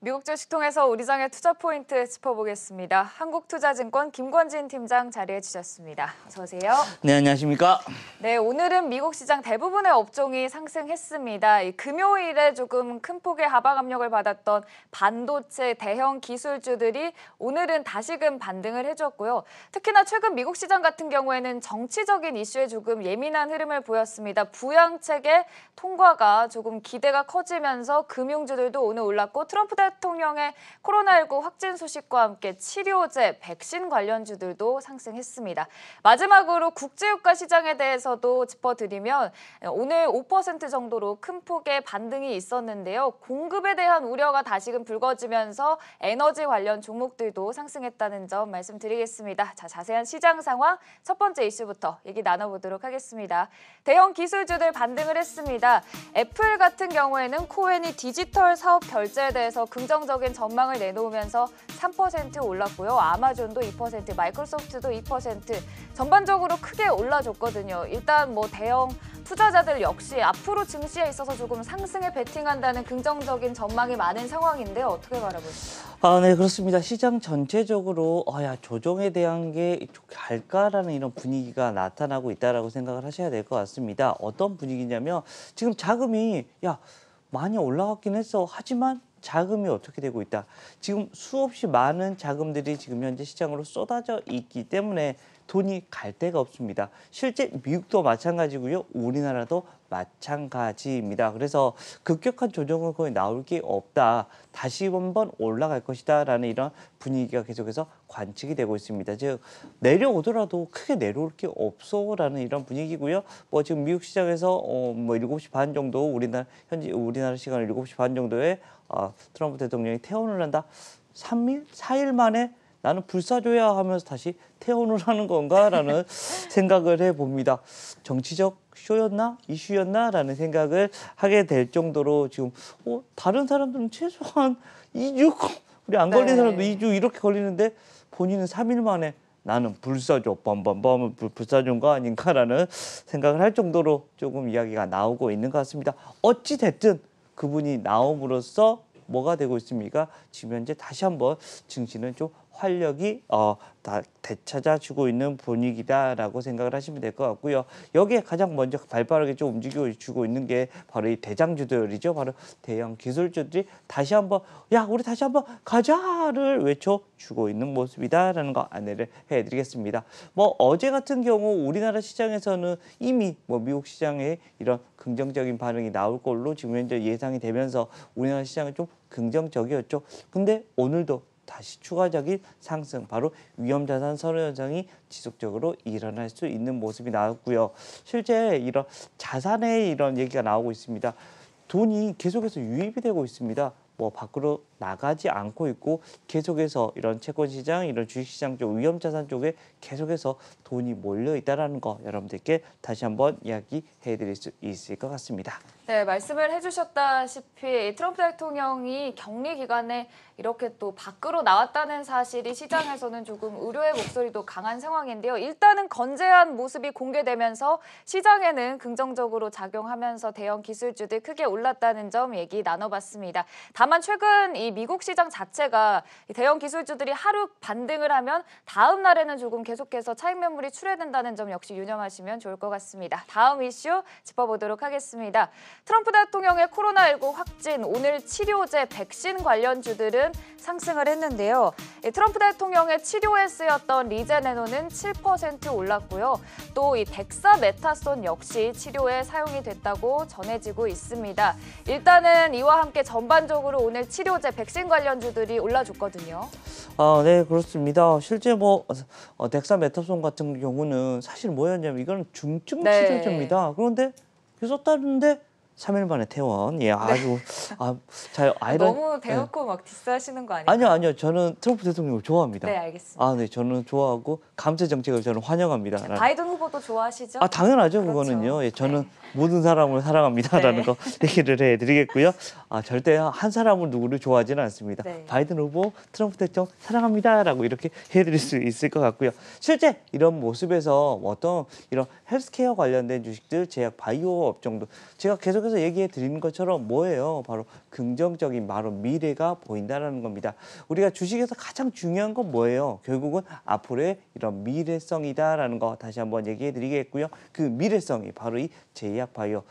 미국 주식 통해서 우리 장의 투자 포인트 짚어보겠습니다. 한국투자증권 김권진 팀장 자리해 주셨습니다. 어서 오세요. 네, 안녕하십니까? 네, 오늘은 미국 시장 대부분의 업종이 상승했습니다. 금요일에 조금 큰 폭의 하방 압력을 받았던 반도체 대형 기술주들이 오늘은 다시금 반등을 해줬고요. 특히나 최근 미국 시장 같은 경우에는 정치적인 이슈에 조금 예민한 흐름을 보였습니다. 부양책의 통과가 조금 기대가 커지면서 금융주들도 오늘 올랐고 트럼프 대 대통령의 코로나19 확진 소식과 함께 치료제, 백신 관련주들도 상승했습니다. 마지막으로 국제유가 시장에 대해서도 짚어드리면 오늘 5% 정도로 큰 폭의 반등이 있었는데요. 공급에 대한 우려가 다시금 불거지면서 에너지 관련 종목들도 상승했다는 점 말씀드리겠습니다. 자, 자세한 시장 상황 첫 번째 이슈부터 얘기 나눠보도록 하겠습니다. 대형 기술주들 반등을 했습니다. 애플 같은 경우에는 코엔이 디지털 사업 결제에 대해서 그 긍정적인 전망을 내놓으면서 3% 올랐고요. 아마존도 2%, 마이크로소프트도 2% 전반적으로 크게 올라줬거든요. 일단 뭐 대형 투자자들 역시 앞으로 증시에 있어서 조금 상승에 베팅한다는 긍정적인 전망이 많은 상황인데 어떻게 바라보시죠? 아, 네, 그렇습니다. 시장 전체적으로 아, 야, 조정에 대한 게 갈까라는 이런 분위기가 나타나고 있다라고 생각을 하셔야 될 것 같습니다. 어떤 분위기냐면 지금 자금이 야 많이 올라갔긴 했어. 하지만 자금이 어떻게 되고 있다. 지금 수없이 많은 자금들이 지금 현재 시장으로 쏟아져 있기 때문에 돈이 갈 데가 없습니다. 실제 미국도 마찬가지고요. 우리나라도 마찬가지입니다. 그래서 급격한 조정은 거의 나올 게 없다. 다시 한번 올라갈 것이다. 라는 이런 분위기가 계속해서 관측이 되고 있습니다. 즉, 내려오더라도 크게 내려올 게 없어. 라는 이런 분위기고요. 뭐 지금 미국 시장에서 어, 뭐 7시 반 정도 우리나라, 현지 우리나라 시간 7시 반 정도에 어, 트럼프 대통령이 퇴원을 한다. 3일? 4일 만에 나는 불사조야 하면서 다시 퇴원을 하는 건가라는 생각을 해봅니다. 정치적 쇼였나 이슈였나라는 생각을 하게 될 정도로 지금 어, 다른 사람들은 최소한 2주 우리 안 걸린 네. 사람도 2주 이렇게 걸리는데 본인은 3일 만에 나는 불사조 뻔뻔뻔 불사조인거 아닌가라는 생각을 할 정도로 조금 이야기가 나오고 있는 것 같습니다. 어찌 됐든 그분이 나옴으로써 뭐가 되고 있습니까? 지금 현재 다시 한번 증시는 좀 활력이 어, 다 되찾아주고 있는 분위기다라고 생각을 하시면 될 것 같고요. 여기에 가장 먼저 발빠르게 좀 움직여 주고 있는 게 바로 이 대장주들이죠. 바로 대형 기술주들이 다시 한번 야 우리 다시 한번 가자를 외쳐주고 있는 모습이다라는 거 안내를 해드리겠습니다. 뭐 어제 같은 경우 우리나라 시장에서는 이미 뭐 미국 시장에 이런 긍정적인 반응이 나올 걸로 지금 현재 예상이 되면서 우리나라 시장은 좀 긍정적이었죠. 근데 오늘도 다시 추가적인 상승 바로 위험자산 선호현상이 지속적으로 일어날 수 있는 모습이 나왔고요. 실제 이런 자산의 이런 얘기가 나오고 있습니다. 돈이 계속해서 유입이 되고 있습니다. 뭐 밖으로 나가지 않고 있고 계속해서 이런 채권시장, 이런 주식시장 쪽 위험자산 쪽에 계속해서 돈이 몰려 있다라는 거 여러분들께 다시 한번 이야기해드릴 수 있을 것 같습니다. 네, 말씀을 해주셨다시피 트럼프 대통령이 격리 기간에 이렇게 또 밖으로 나왔다는 사실이 시장에서는 조금 의료의 목소리도 강한 상황인데요. 일단은 건재한 모습이 공개되면서 시장에는 긍정적으로 작용하면서 대형 기술주들 크게 올랐다는 점 얘기 나눠봤습니다. 다만 최근 이 미국 시장 자체가 대형 기술주들이 하루 반등을 하면 다음 날에는 조금 계속해서 차익 매물이 출회된다는 점 역시 유념하시면 좋을 것 같습니다. 다음 이슈 짚어보도록 하겠습니다. 트럼프 대통령의 코로나19 확진, 오늘 치료제, 백신 관련주들은 상승을 했는데요. 트럼프 대통령의 치료에 쓰였던 리제네노는 7% 올랐고요. 또 이 덱사메타손 역시 치료에 사용이 됐다고 전해지고 있습니다. 일단은 이와 함께 전반적으로 오늘 치료제 백신 관련주들이 올라줬거든요. 아, 네, 그렇습니다. 실제 뭐 어, 덱사메타손 같은 경우는 사실 뭐였냐면 이거는 중증 네. 치료제입니다. 네. 그런데 계속 그 따는데 3일 만에 퇴원. 예, 네. 아주 아, 잘 아, 아이런 너무 예. 대놓고 예. 막 디스하시는 거 아니에요? 아니요, 아니요. 저는 트럼프 대통령을 좋아합니다. 네, 알겠습니다. 아, 네, 저는 좋아하고 감세 정책을 저는 환영합니다. 바이든 후보도 좋아하시죠? 아, 당연하죠. 그렇죠. 그거는요. 예, 저는 네. 모든 사람을 사랑합니다라는 네. 거 얘기를 해 드리겠고요. 아, 절대 한 사람을 누구를 좋아하지는 않습니다. 네. 바이든 후보, 트럼프 대통령 사랑합니다라고 이렇게 해 드릴 수 있을 것 같고요. 실제 이런 모습에서 어떤 이런 헬스케어 관련된 주식들, 제약 바이오 업종도 제가 계속 앞에서 얘기해 드린 것처럼 뭐예요? 바로 긍정적인 바로 미래가 보인다라는 겁니다. 우리가 주식에서 가장 중요한 건 뭐예요? 결국은 앞으로의 이런 미래성이다라는 거 다시 한번 얘기해 드리겠고요. 그 미래성이 바로 이제약아파이어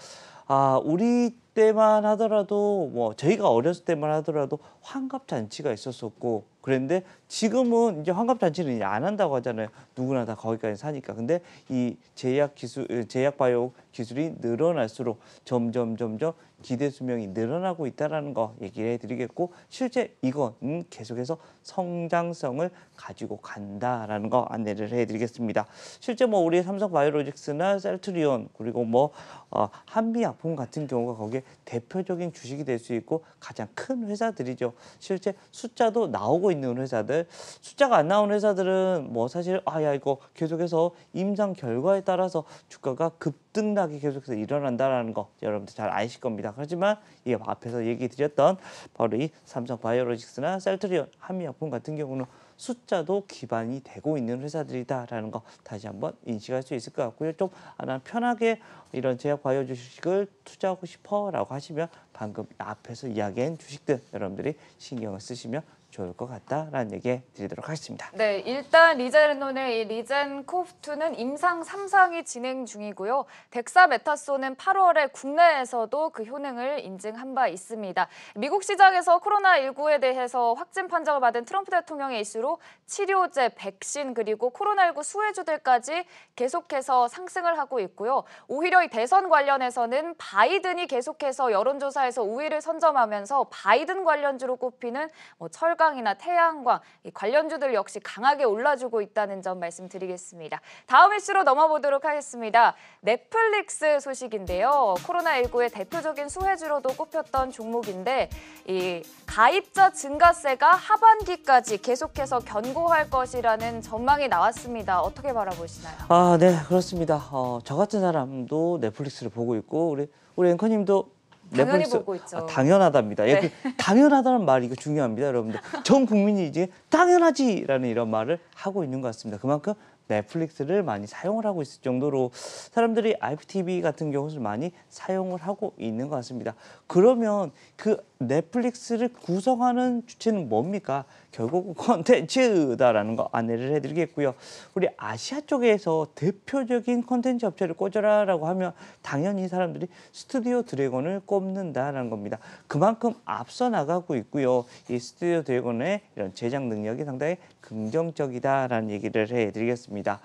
아, 우리 때만 하더라도 뭐 저희가 어렸을 때만 하더라도 환갑 잔치가 있었었고 그런데 지금은 이제 환갑 잔치는 이제 안 한다고 하잖아요. 누구나 다 거기까지 사니까. 근데 이 제약 기술 제약 바이오 기술이 늘어날수록 점점 점점 기대 수명이 늘어나고 있다는거 얘기를 해드리겠고 실제 이건 계속해서 성장성을 가지고 간다라는 거 안내를 해드리겠습니다. 실제 뭐 우리 삼성바이오로직스나 셀트리온 그리고 뭐 어, 한미약품 같은 경우가 거기에 대표적인 주식이 될 수 있고 가장 큰 회사들이죠. 실제 숫자도 나오고 있는 회사들 숫자가 안 나온 회사들은 뭐 사실 아야 이거 계속해서 임상 결과에 따라서 주가가 급 급등락이 계속해서 일어난다라는 거 여러분들 잘 아실 겁니다. 하지만 이 앞에서 얘기 드렸던 바로 이 삼성 바이오로직스나 셀트리온 한미약품 같은 경우는 숫자도 기반이 되고 있는 회사들이다라는 거 다시 한번 인식할 수 있을 것 같고요. 좀 아, 편하게 이런 제약 바이 주식을 투자하고 싶어라고 하시면 방금 앞에서 이야기한 주식들 여러분들이 신경을 쓰시면 좋을 것 같다라는 얘기 드리도록 하겠습니다. 네, 일단 리젠론의 이 리젠 코프트는 임상 3상이 진행 중이고요. 덱사메타소는 8월에 국내에서도 그 효능을 인증한 바 있습니다. 미국 시장에서 코로나19에 대해서 확진 판정을 받은 트럼프 대통령의 이슈로 대책로 치료제, 백신 그리고 코로나19 수혜주들까지 계속해서 상승을 하고 있고요. 오히려 이 대선 관련해서는 바이든이 계속해서 여론조사에서 우위를 선점하면서 바이든 관련주로 꼽히는 뭐 철강이나 태양광 이 관련주들 역시 강하게 올라주고 있다는 점 말씀드리겠습니다. 다음 이슈로 넘어보도록 하겠습니다. 넷플릭스 소식인데요. 코로나19의 대표적인 수혜주로도 꼽혔던 종목인데 이 가입자 증가세가 하반기까지 계속해서 계 견고할 것이라는 전망이 나왔습니다. 어떻게 바라보시나요? 아, 네, 그렇습니다. 어, 저 같은 사람도 넷플릭스를 보고 있고 우리 우리 앵커님도 넷플릭스, 보고 있죠. 아, 당연하답니다. 예, 네. 예, 당연하다는 말이 이거 중요합니다, 여러분들. 전 국민이 이제 당연하지라는 이런 말을 하고 있는 것 같습니다. 그만큼 넷플릭스를 많이 사용을 하고 있을 정도로 사람들이 IPTV 같은 경우를 많이 사용을 하고 있는 것 같습니다. 그러면 그 넷플릭스를 구성하는 주체는 뭡니까? 결국 콘텐츠다라는 거 안내를 해드리겠고요. 우리 아시아 쪽에서 대표적인 콘텐츠 업체를 꽂아라라고 하면 당연히 사람들이 스튜디오 드래곤을 꼽는다라는 겁니다. 그만큼 앞서 나가고 있고요. 이 스튜디오 드래곤의 이런 제작 능력이 상당히 긍정적이다라는 얘기를 해드리겠습니다.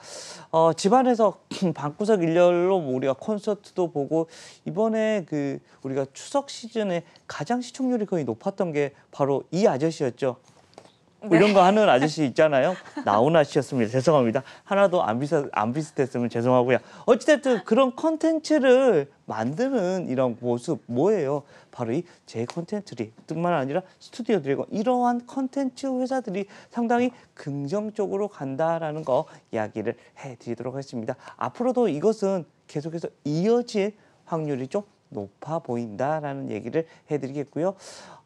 어, 집안에서 방구석 일렬로 우리가 콘서트도 보고 이번에 그 우리가 추석 시즌에 가장 시청 시률이 거의 높았던 게 바로 이 아저씨였죠. 뭐 네. 이런 거 하는 아저씨 있잖아요. 나온 아저씨였습니다. 죄송합니다. 하나도 안, 비슷, 안 비슷했으면 죄송하고요. 어찌됐든 그런 컨텐츠를 만드는 이런 모습 뭐예요? 바로 이 제컨텐츠리 뿐만 아니라 스튜디오들이 이러한 컨텐츠 회사들이 상당히 긍정적으로 간다라는 거 이야기를 해드리도록 하겠습니다. 앞으로도 이것은 계속해서 이어질 확률이 좀 높아 보인다라는 얘기를 해드리겠고요.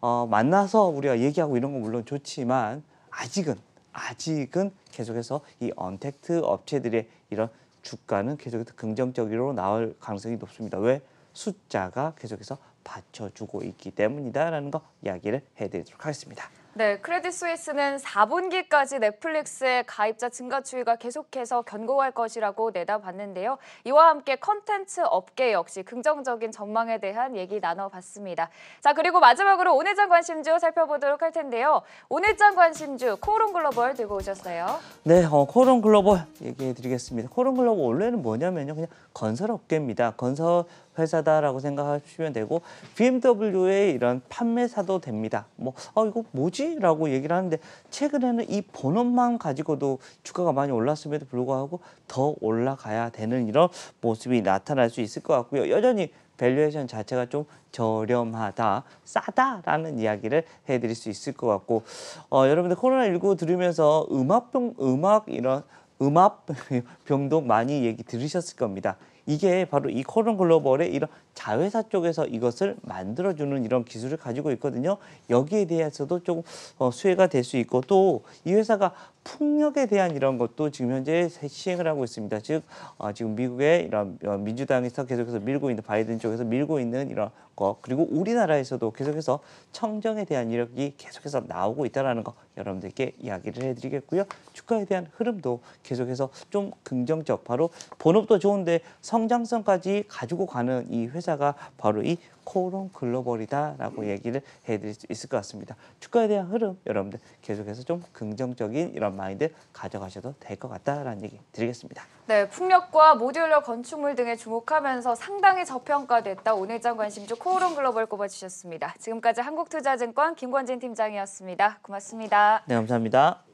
어, 만나서 우리가 얘기하고 이런 건 물론 좋지만 아직은 아직은 계속해서 이 언택트 업체들의 이런 주가는 계속해서 긍정적으로 나올 가능성이 높습니다. 왜? 숫자가 계속해서 받쳐주고 있기 때문이다라는 거 이야기를 해드리도록 하겠습니다. 네, 크레딧 스위스는 4분기까지 넷플릭스의 가입자 증가 추이가 계속해서 견고할 것이라고 내다봤는데요. 이와 함께 컨텐츠 업계 역시 긍정적인 전망에 대한 얘기 나눠봤습니다. 자, 그리고 마지막으로 오늘장 관심주 살펴보도록 할 텐데요. 오늘장 관심주 코오롱 글로벌 들고 오셨어요. 네, 어, 코오롱 글로벌 얘기해드리겠습니다. 코오롱 글로벌 원래는 뭐냐면요. 그냥 건설업계입니다. 건설 회사다라고 생각하시면 되고 BMW의 이런 판매사도 됩니다. 뭐 어, 이거 뭐지? 라고 얘기를 하는데 최근에는 이 본업만 가지고도 주가가 많이 올랐음에도 불구하고 더 올라가야 되는 이런 모습이 나타날 수 있을 것 같고요. 여전히 밸류에이션 자체가 좀 저렴하다, 싸다라는 이야기를 해드릴 수 있을 것 같고 어, 여러분들 코로나19 들으면서 음악병, 음악 이런 음악 병도 많이 얘기 들으셨을 겁니다. 이게 바로 이 코른 글로벌의 이런 자회사 쪽에서 이것을 만들어주는 이런 기술을 가지고 있거든요. 여기에 대해서도 조금 어, 수혜가 될 수 있고 또 이 회사가 폭력에 대한 이런 것도 지금 현재 시행을 하고 있습니다. 즉 어, 지금 미국의 이런 어, 민주당에서 계속해서 밀고 있는 바이든 쪽에서 밀고 있는 이런 거 그리고 우리나라에서도 계속해서 청정에 대한 이력이 계속해서 나오고 있다는거 여러분들께 이야기를 해드리겠고요. 주가에 대한 흐름도 계속해서 좀 긍정적 바로 본업도 좋은데 성장성까지 가지고 가는 이 회사 회사가 바로 이 코오롱 글로벌이다라고 얘기를 해드릴 수 있을 것 같습니다. 주가에 대한 흐름 여러분들 계속해서 좀 긍정적인 이런 마인드 가져가셔도 될 것 같다라는 얘기 드리겠습니다. 네, 풍력과 모듈러 건축물 등에 주목하면서 상당히 저평가됐다. 오늘장 관심주 코오롱 글로벌 꼽아주셨습니다. 지금까지 한국투자증권 김권진 팀장이었습니다. 고맙습니다. 네, 감사합니다.